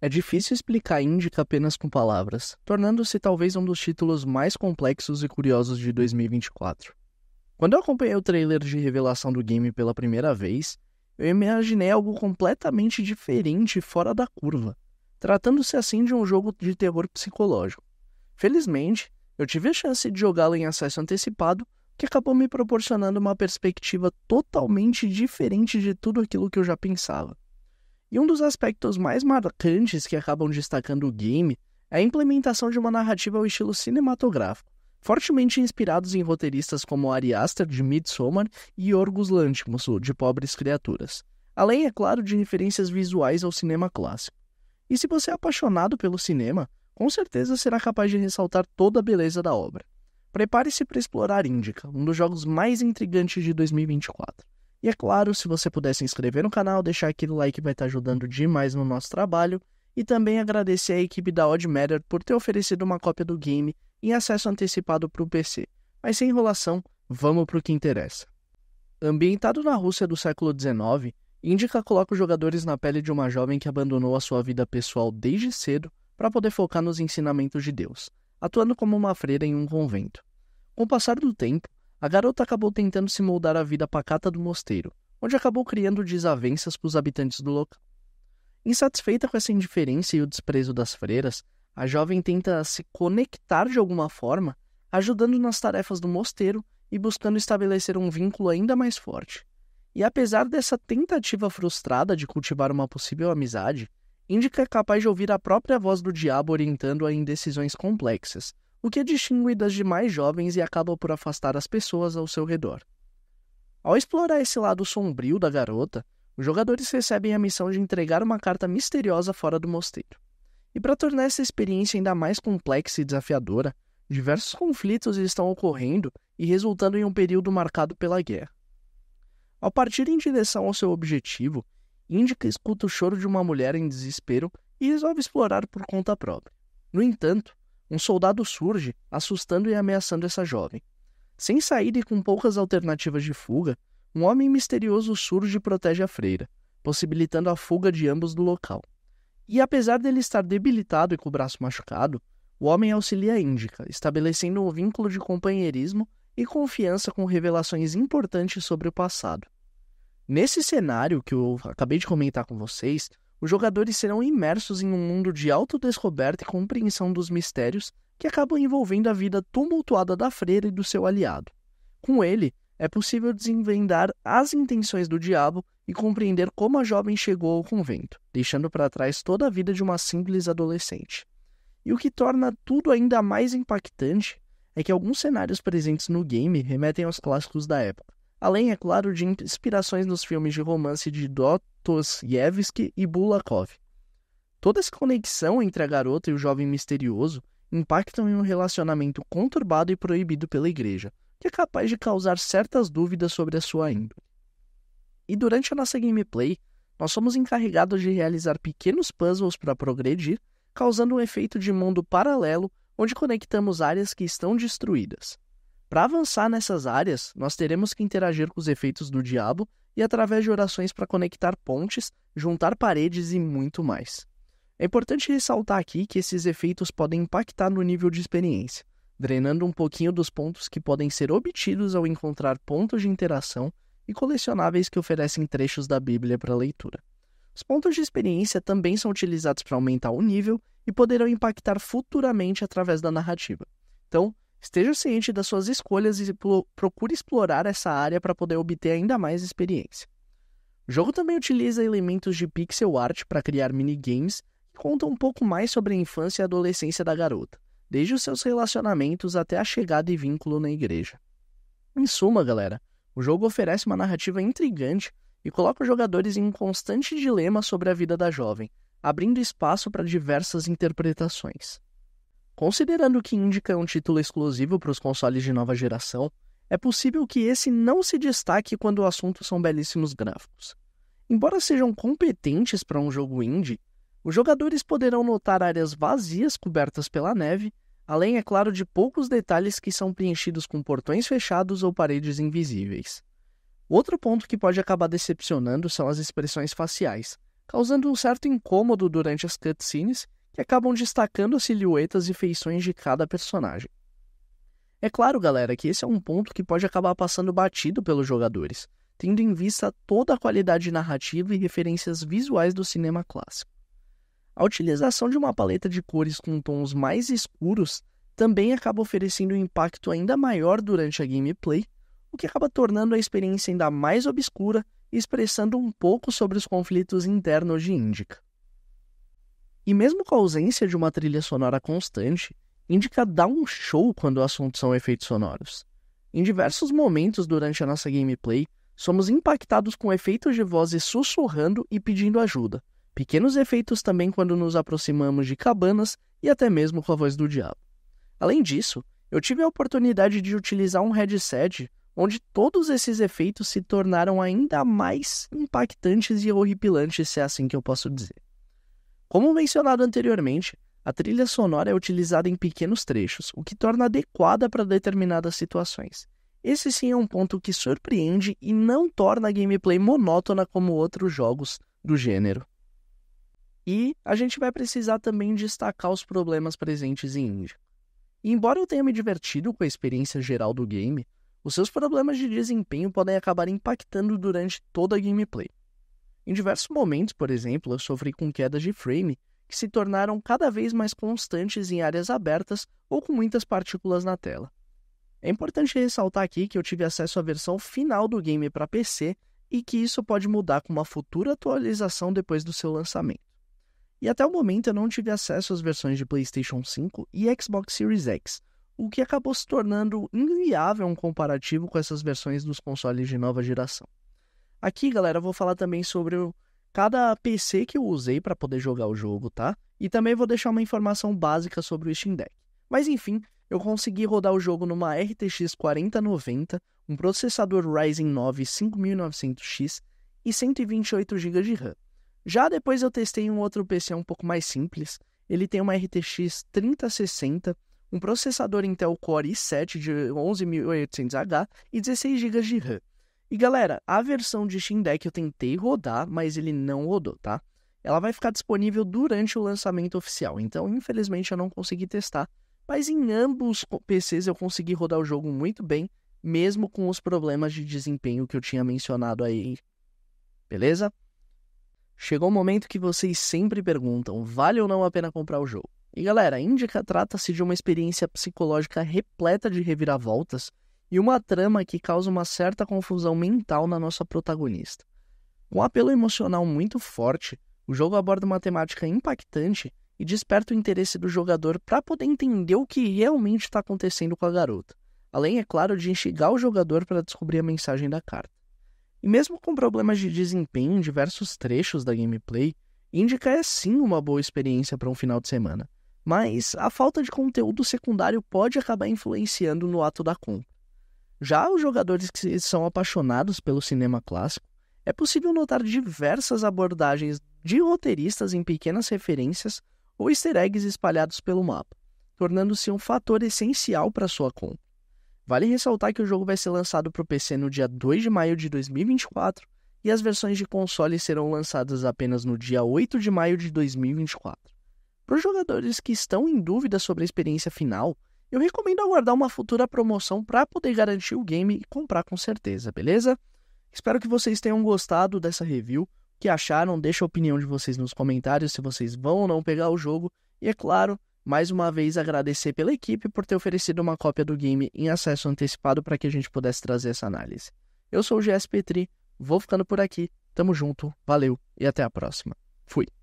É difícil explicar Índica apenas com palavras, tornando-se talvez um dos títulos mais complexos e curiosos de 2024. Quando eu acompanhei o trailer de revelação do game pela primeira vez, eu imaginei algo completamente diferente e fora da curva, tratando-se assim de um jogo de terror psicológico. Felizmente, eu tive a chance de jogá-lo em acesso antecipado, que acabou me proporcionando uma perspectiva totalmente diferente de tudo aquilo que eu já pensava. E um dos aspectos mais marcantes que acabam destacando o game é a implementação de uma narrativa ao estilo cinematográfico, fortemente inspirados em roteiristas como Ari Aster de Midsommar e Orgus Lantimos, de Pobres Criaturas, além, é claro, de referências visuais ao cinema clássico. E se você é apaixonado pelo cinema, com certeza será capaz de ressaltar toda a beleza da obra. Prepare-se para explorar Indica, um dos jogos mais intrigantes de 2024. E é claro, se você puder se inscrever no canal, deixar aquele like vai estar ajudando demais no nosso trabalho. E também agradecer a equipe da Odd Matter por ter oferecido uma cópia do game em acesso antecipado para o PC. Mas sem enrolação, vamos para o que interessa. Ambientado na Rússia do século XIX, Indica coloca os jogadores na pele de uma jovem que abandonou a sua vida pessoal desde cedo para poder focar nos ensinamentos de Deus, atuando como uma freira em um convento. Com o passar do tempo, a garota acabou tentando se moldar à vida pacata do mosteiro, onde acabou criando desavenças com os habitantes do local. Insatisfeita com essa indiferença e o desprezo das freiras, a jovem tenta se conectar de alguma forma, ajudando nas tarefas do mosteiro e buscando estabelecer um vínculo ainda mais forte. E apesar dessa tentativa frustrada de cultivar uma possível amizade, Indica é capaz de ouvir a própria voz do diabo orientando-a em decisões complexas, o que a é distingue das demais jovens e acaba por afastar as pessoas ao seu redor. Ao explorar esse lado sombrio da garota, os jogadores recebem a missão de entregar uma carta misteriosa fora do mosteiro. E para tornar essa experiência ainda mais complexa e desafiadora, diversos conflitos estão ocorrendo e resultando em um período marcado pela guerra. Ao partir em direção ao seu objetivo, Indica escuta o choro de uma mulher em desespero e resolve explorar por conta própria. No entanto, um soldado surge, assustando e ameaçando essa jovem. Sem saída e com poucas alternativas de fuga, um homem misterioso surge e protege a freira, possibilitando a fuga de ambos do local. E apesar dele estar debilitado e com o braço machucado, o homem auxilia a Índica, estabelecendo um vínculo de companheirismo e confiança com revelações importantes sobre o passado. Nesse cenário que eu acabei de comentar com vocês, os jogadores serão imersos em um mundo de autodescoberta e compreensão dos mistérios que acabam envolvendo a vida tumultuada da freira e do seu aliado. Com ele, é possível desvendar as intenções do diabo e compreender como a jovem chegou ao convento, deixando para trás toda a vida de uma simples adolescente. E o que torna tudo ainda mais impactante é que alguns cenários presentes no game remetem aos clássicos da época, além, é claro, de inspirações nos filmes de romance de Yevsky e Bulakov. Toda essa conexão entre a garota e o jovem misterioso impactam em um relacionamento conturbado e proibido pela igreja, que é capaz de causar certas dúvidas sobre a sua índole. E durante a nossa gameplay, nós somos encarregados de realizar pequenos puzzles para progredir, causando um efeito de mundo paralelo onde conectamos áreas que estão destruídas. Para avançar nessas áreas, nós teremos que interagir com os efeitos do diabo e através de orações para conectar pontes, juntar paredes e muito mais. É importante ressaltar aqui que esses efeitos podem impactar no nível de experiência, drenando um pouquinho dos pontos que podem ser obtidos ao encontrar pontos de interação e colecionáveis que oferecem trechos da Bíblia para leitura. Os pontos de experiência também são utilizados para aumentar o nível e poderão impactar futuramente através da narrativa. Então, Esteja ciente das suas escolhas e procure explorar essa área para poder obter ainda mais experiência. O jogo também utiliza elementos de pixel art para criar minigames que contam um pouco mais sobre a infância e adolescência da garota, desde os seus relacionamentos até a chegada e vínculo na igreja. Em suma, galera, o jogo oferece uma narrativa intrigante e coloca os jogadores em um constante dilema sobre a vida da jovem, abrindo espaço para diversas interpretações. Considerando que Indica é um título exclusivo para os consoles de nova geração, é possível que esse não se destaque quando o assunto são belíssimos gráficos. Embora sejam competentes para um jogo indie, os jogadores poderão notar áreas vazias cobertas pela neve, além, é claro, de poucos detalhes que são preenchidos com portões fechados ou paredes invisíveis. Outro ponto que pode acabar decepcionando são as expressões faciais, causando um certo incômodo durante as cutscenes que acabam destacando as silhuetas e feições de cada personagem. É claro, galera, que esse é um ponto que pode acabar passando batido pelos jogadores, tendo em vista toda a qualidade narrativa e referências visuais do cinema clássico. A utilização de uma paleta de cores com tons mais escuros também acaba oferecendo um impacto ainda maior durante a gameplay, o que acaba tornando a experiência ainda mais obscura e expressando um pouco sobre os conflitos internos de Indica. E mesmo com a ausência de uma trilha sonora constante, indica dar um show quando o assunto são efeitos sonoros. Em diversos momentos durante a nossa gameplay, somos impactados com efeitos de vozes sussurrando e pedindo ajuda, pequenos efeitos também quando nos aproximamos de cabanas e até mesmo com a voz do diabo. Além disso, eu tive a oportunidade de utilizar um headset onde todos esses efeitos se tornaram ainda mais impactantes e horripilantes, se é assim que eu posso dizer. Como mencionado anteriormente, a trilha sonora é utilizada em pequenos trechos, o que torna adequada para determinadas situações. Esse sim é um ponto que surpreende e não torna a gameplay monótona como outros jogos do gênero. E a gente vai precisar também destacar os problemas presentes em Indie. Embora eu tenha me divertido com a experiência geral do game, os seus problemas de desempenho podem acabar impactando durante toda a gameplay. Em diversos momentos, por exemplo, eu sofri com quedas de frame que se tornaram cada vez mais constantes em áreas abertas ou com muitas partículas na tela. É importante ressaltar aqui que eu tive acesso à versão final do game para PC e que isso pode mudar com uma futura atualização depois do seu lançamento. E até o momento eu não tive acesso às versões de PlayStation 5 e Xbox Series X, o que acabou se tornando inviável um comparativo com essas versões dos consoles de nova geração. Aqui, galera, eu vou falar também sobre o, cada PC que eu usei para poder jogar o jogo, tá? E também vou deixar uma informação básica sobre o Steam Deck. Mas enfim, eu consegui rodar o jogo numa RTX 4090, um processador Ryzen 9 5900X e 128 GB de RAM. Já depois eu testei um outro PC um pouco mais simples. Ele tem uma RTX 3060, um processador Intel Core i7 de 11800H e 16 GB de RAM. E galera, a versão de Steam Deck eu tentei rodar, mas ele não rodou, tá? Ela vai ficar disponível durante o lançamento oficial, então infelizmente eu não consegui testar, mas em ambos PCs eu consegui rodar o jogo muito bem, mesmo com os problemas de desempenho que eu tinha mencionado aí. Beleza? Chegou o um momento que vocês sempre perguntam: vale ou não a pena comprar o jogo? E galera, Indica trata-se de uma experiência psicológica repleta de reviravoltas e uma trama que causa uma certa confusão mental na nossa protagonista. Com um apelo emocional muito forte, o jogo aborda uma temática impactante e desperta o interesse do jogador para poder entender o que realmente está acontecendo com a garota, além, é claro, de instigar o jogador para descobrir a mensagem da carta. E mesmo com problemas de desempenho em diversos trechos da gameplay, Indica é sim uma boa experiência para um final de semana, mas a falta de conteúdo secundário pode acabar influenciando no ato da compra. Já os jogadores que são apaixonados pelo cinema clássico, é possível notar diversas abordagens de roteiristas em pequenas referências ou easter eggs espalhados pelo mapa, tornando-se um fator essencial para sua compra. Vale ressaltar que o jogo vai ser lançado para o PC no dia 2 de maio de 2024 e as versões de console serão lançadas apenas no dia 8 de maio de 2024. Para os jogadores que estão em dúvida sobre a experiência final, eu recomendo aguardar uma futura promoção para poder garantir o game e comprar com certeza, beleza? Espero que vocês tenham gostado dessa review. O que acharam? Deixa a opinião de vocês nos comentários se vocês vão ou não pegar o jogo. E é claro, mais uma vez agradecer pela equipe por ter oferecido uma cópia do game em acesso antecipado para que a gente pudesse trazer essa análise. Eu sou o GS Petri, vou ficando por aqui. Tamo junto, valeu e até a próxima. Fui.